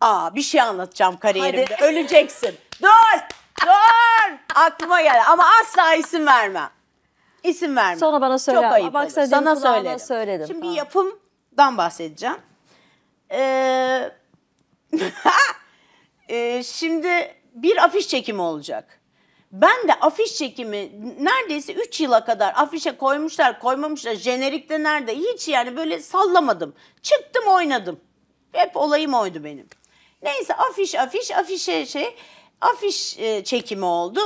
Aa bir şey anlatacağım kariyerimde. Hadi. Öleceksin. Dur. Dur. Aklıma geldi ama asla isim verme. İsim vermem. Sonra bana söyle. Çok ayıp. Bak, Sana söyledim. söyledim. Şimdi bir yapımdan bahsedeceğim. ee, e, şimdi bir afiş çekimi olacak. Ben de afiş çekimi neredeyse 3 yıla kadar afişe koymuşlar koymamışlar jenerikte nerede hiç yani böyle sallamadım. Çıktım oynadım. Hep olayım oydu benim. Neyse afiş afiş afiş şey afiş e, çekimi oldu.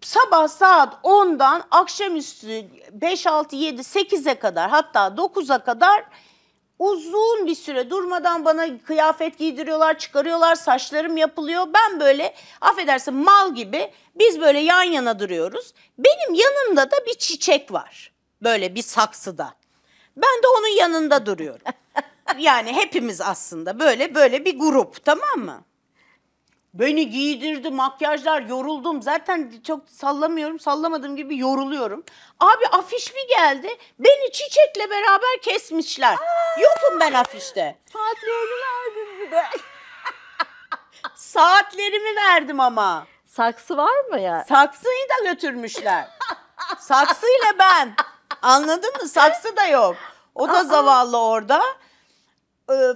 Sabah saat 10'dan akşamüstü 5, 6, 7, 8'e kadar hatta 9'a kadar uzun bir süre durmadan bana kıyafet giydiriyorlar, çıkarıyorlar, saçlarım yapılıyor. Ben böyle affedersin mal gibi biz böyle yan yana duruyoruz. Benim yanımda da bir çiçek var böyle bir saksıda. Ben de onun yanında duruyorum. Yani hepimiz aslında böyle böyle bir grup tamam mı? Beni giydirdi, makyajlar, yoruldum. Zaten çok sallamıyorum, sallamadığım gibi yoruluyorum. Abi afiş mi geldi, beni çiçekle beraber kesmişler. Yokum ben afişte. Saatlerini verdim bir de. Saatlerimi verdim ama. Saksı var mı ya? Saksıyı da götürmüşler. Saksıyla ben. Anladın mı? Saksı da yok. O da zavallı orada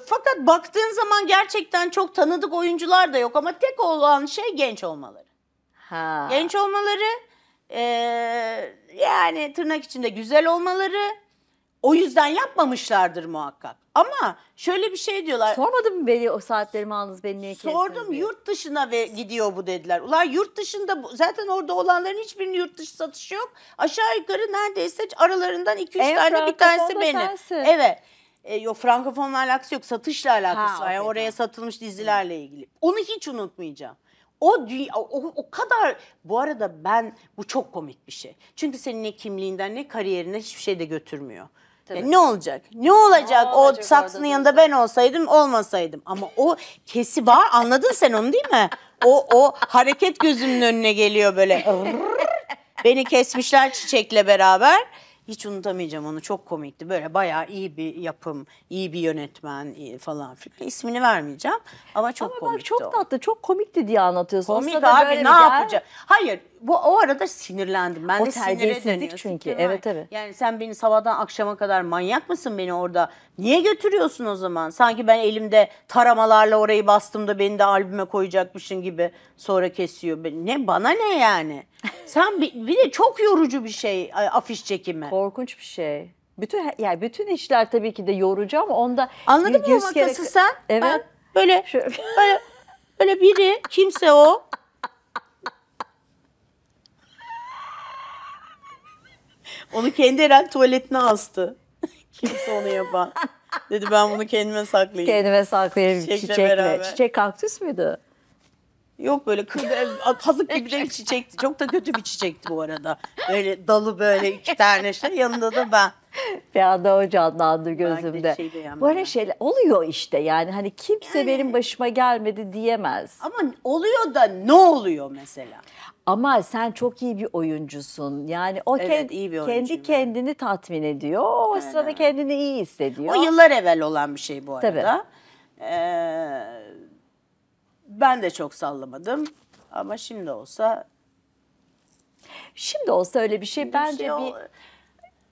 fakat baktığın zaman gerçekten çok tanıdık oyuncular da yok ama tek olan şey genç olmaları. Ha. Genç olmaları e, yani tırnak içinde güzel olmaları o yüzden yapmamışlardır muhakkak. Ama şöyle bir şey diyorlar. Sormadın mı beni o saatlerimi aldınız beni niye kestiniz Sordum diye. yurt dışına ve gidiyor bu dediler. Ulan yurt dışında zaten orada olanların hiçbirinin yurt dışı satışı yok. Aşağı yukarı neredeyse aralarından 2-3 tane bir tanesi frankofonda benim. sensin. Evet e, yok frankofonla alakası yok satışla alakası ha, var. Yani oraya satılmış dizilerle ilgili. Onu hiç unutmayacağım. O, dünya, o o kadar bu arada ben bu çok komik bir şey. Çünkü senin ne kimliğinden ne kariyerine hiçbir şey de götürmüyor. Yani ne olacak? Ne olacak? Ne o saksının yanında ben olsaydım olmasaydım. Ama o kesi var anladın sen onu değil mi? O o hareket gözümün önüne geliyor böyle. Beni kesmişler çiçekle beraber. Hiç unutamayacağım onu çok komikti. Böyle bayağı iyi bir yapım, iyi bir yönetmen e, falan filan. İsmini vermeyeceğim ama çok ama komikti bak, çok o. tatlı, çok komikti diye anlatıyorsun. Komik Aslında abi böyle ne yapacak? Hayır bu o arada sinirlendim. Ben o de terbiyesizlik çünkü. Fikir evet evet. Yani sen beni sabahtan akşama kadar manyak mısın beni orada? Niye götürüyorsun o zaman? Sanki ben elimde taramalarla orayı bastım da beni de albüme koyacakmışın gibi sonra kesiyor. Ne bana ne yani? sen bir, bir de çok yorucu bir şey afiş çekimi. Korkunç bir şey. Bütün yani bütün işler tabii ki de yorucu ama onda Anladın mı makası kere... sen? Evet. Ben böyle böyle böyle biri kimse o Onu kendi herhalde tuvaletine astı. Kimse onu yapan. Dedi ben bunu kendime saklayayım. Kendime saklayayım çiçekle. çiçekle. Çiçek kaktüs müydü? Yok böyle kazık gibi de bir çiçekti. Çok da kötü bir çiçekti bu arada. Böyle dalı böyle iki tane şey yanında da ben. Bir anda o canlandı gözümde. Böyle şey şeyler oluyor işte yani hani kimse yani, benim başıma gelmedi diyemez. Ama oluyor da ne oluyor mesela? Ama sen çok iyi bir oyuncusun. Yani o evet, kend, iyi bir kendi kendini tatmin ediyor. O Aynen. sırada kendini iyi hissediyor. O yıllar evvel olan bir şey bu arada. Tabii. Ee, ben de çok sallamadım ama şimdi olsa Şimdi olsa öyle bir şey bir bence şey bir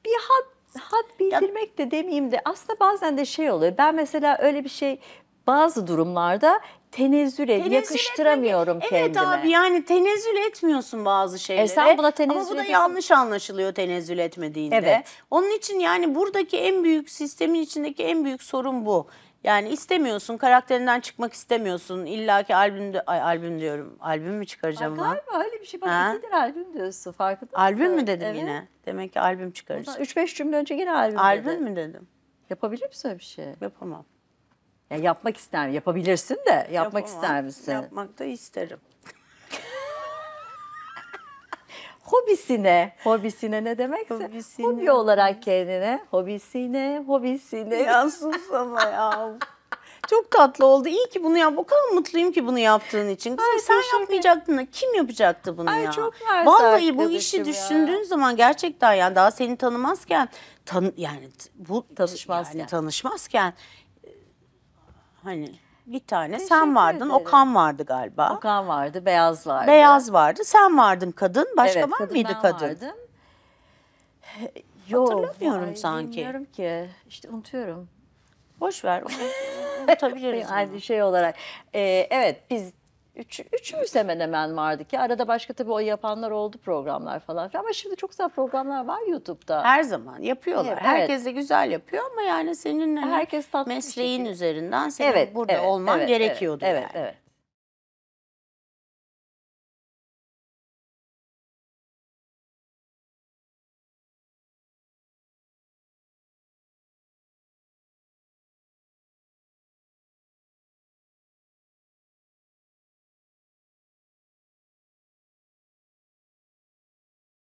bir hat hat bildirmek ya, de demeyeyim de aslında bazen de şey oluyor. Ben mesela öyle bir şey bazı durumlarda tenezzül et, tenezzül yakıştıramıyorum etmek, evet kendime. Evet abi yani tenezzül etmiyorsun bazı şeylere. E sen buna tenezzül Ama bu da yanlış anlaşılıyor tenezzül etmediğinde. Evet. Onun için yani buradaki en büyük sistemin içindeki en büyük sorun bu. Yani istemiyorsun, karakterinden çıkmak istemiyorsun. İlla ki albümde, albüm diyorum, albüm mü çıkaracağım ben? Galiba öyle bir şey. Bak ha? nedir albüm diyorsun farkında Albüm mü dedim evet. yine? Demek ki albüm çıkaracağım. 3-5 cümle önce yine albüm, albüm dedim. Albüm mü dedim? Yapabilir misin öyle bir şey? Yapamam. Ya yapmak ister Yapabilirsin de yapmak Yapamam. ister misin? Yapmak da isterim. hobisine, hobisine ne demekse hobisine. hobi olarak kendine, hobisine, hobisine. Ya sus ama ya. Çok tatlı oldu. İyi ki bunu yap. O kadar mutluyum ki bunu yaptığın için. Ay, sen yapmayacaktın da kim yapacaktı bunu Ay, ya? Çok Vallahi bu işi ya. düşündüğün zaman gerçekten yani daha seni tanımazken tan yani bu tanışmazken. Yani tanışmazken Hani bir tane Teşekkür sen vardın, ederim. Okan vardı galiba. Okan vardı, Beyaz vardı. Beyaz vardı, sen vardın kadın. Başka evet, var kadın mıydı ben kadın? vardım. Yok, Hatırlamıyorum ay, sanki. Bilmiyorum ki. işte unutuyorum. Boş ver. Unutabiliriz. Aynı şey olarak. Ee, evet biz Üç, üçümüz hemen hemen vardı ki arada başka tabii o yapanlar oldu programlar falan ama şimdi çok güzel programlar var YouTube'da. Her zaman yapıyorlar. Evet, Herkes de güzel yapıyor ama yani senin hani Herkes mesleğin üzerinden senin evet, burada evet, olman evet, gerekiyordu evet, yani. Evet, evet.